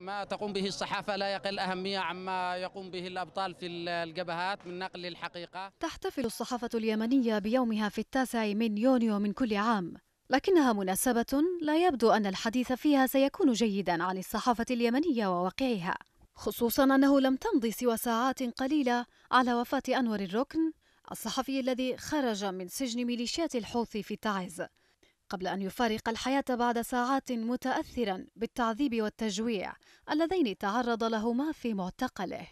ما تقوم به الصحافة لا يقل أهمية عما يقوم به الأبطال في الجبهات من نقل الحقيقة تحتفل الصحافة اليمنية بيومها في التاسع من يونيو من كل عام لكنها مناسبة لا يبدو أن الحديث فيها سيكون جيدا عن الصحافة اليمنية وواقعها خصوصا أنه لم تمضي سوى ساعات قليلة على وفاة أنور الركن الصحفي الذي خرج من سجن ميليشيات الحوثي في تعز قبل أن يفارق الحياة بعد ساعات متأثرا بالتعذيب والتجويع اللذين تعرض لهما في معتقله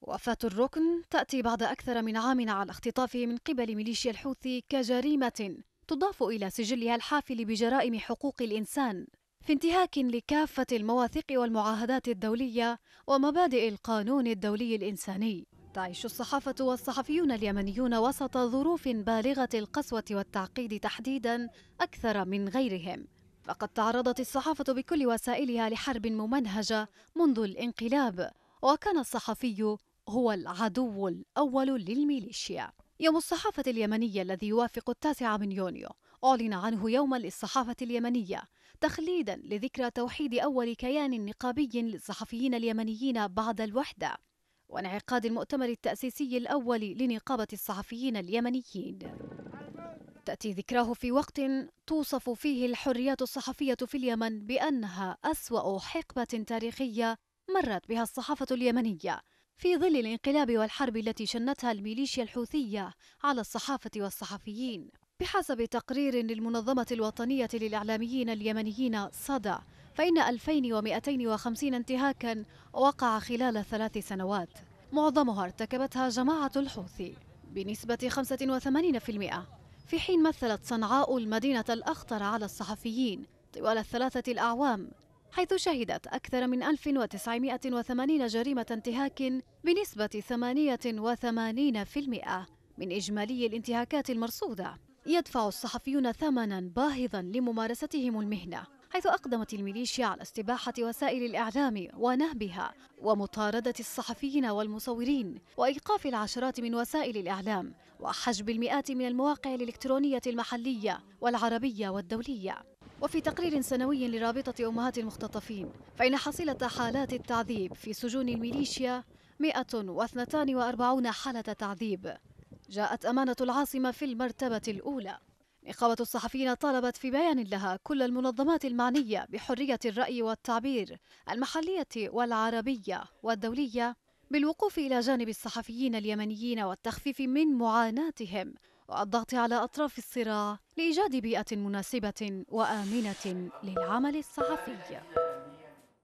وفاة الركن تأتي بعد أكثر من عام على اختطافه من قبل ميليشيا الحوثي كجريمة تضاف إلى سجلها الحافل بجرائم حقوق الإنسان في انتهاك لكافة المواثيق والمعاهدات الدولية ومبادئ القانون الدولي الإنساني تعيش الصحافة والصحفيون اليمنيون وسط ظروف بالغة القسوة والتعقيد تحديدا أكثر من غيرهم فقد تعرضت الصحافة بكل وسائلها لحرب ممنهجة منذ الانقلاب وكان الصحفي هو العدو الأول للميليشيا يوم الصحافة اليمنية الذي يوافق التاسع من يونيو أعلن عنه يوما للصحافة اليمنية تخليدا لذكرى توحيد أول كيان نقابي للصحفيين اليمنيين بعد الوحدة وانعقاد المؤتمر التأسيسي الأول لنقابة الصحفيين اليمنيين تأتي ذكراه في وقت توصف فيه الحريات الصحفية في اليمن بأنها أسوأ حقبة تاريخية مرت بها الصحافة اليمنية في ظل الانقلاب والحرب التي شنتها الميليشيا الحوثية على الصحافة والصحفيين بحسب تقرير للمنظمة الوطنية للإعلاميين اليمنيين صدى فإن 2250 انتهاكا وقع خلال ثلاث سنوات معظمها ارتكبتها جماعة الحوثي بنسبة 85% في حين مثلت صنعاء المدينة الأخطر على الصحفيين طوال الثلاثة الأعوام حيث شهدت أكثر من 1980 جريمة انتهاك بنسبة 88% من إجمالي الانتهاكات المرصودة يدفع الصحفيون ثمنا باهظا لممارستهم المهنة حيث أقدمت الميليشيا على استباحة وسائل الإعلام ونهبها ومطاردة الصحفيين والمصورين وإيقاف العشرات من وسائل الإعلام وحجب المئات من المواقع الإلكترونية المحلية والعربية والدولية وفي تقرير سنوي لرابطة أمهات المختطفين فإن حصيلة حالات التعذيب في سجون الميليشيا 142 حالة تعذيب جاءت أمانة العاصمة في المرتبة الأولى نقابة الصحفيين طالبت في بيان لها كل المنظمات المعنية بحرية الرأي والتعبير المحلية والعربية والدولية بالوقوف إلى جانب الصحفيين اليمنيين والتخفيف من معاناتهم والضغط على أطراف الصراع لإيجاد بيئة مناسبة وآمنة للعمل الصحفي